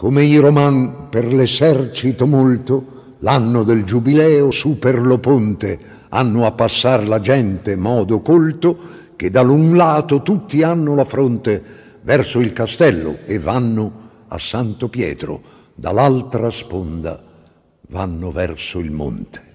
come i Roman per l'esercito molto, l'anno del giubileo su per lo ponte hanno a passar la gente modo colto, che da l'un lato tutti hanno la fronte verso il castello e vanno a Santo Pietro, dall'altra sponda vanno verso il monte.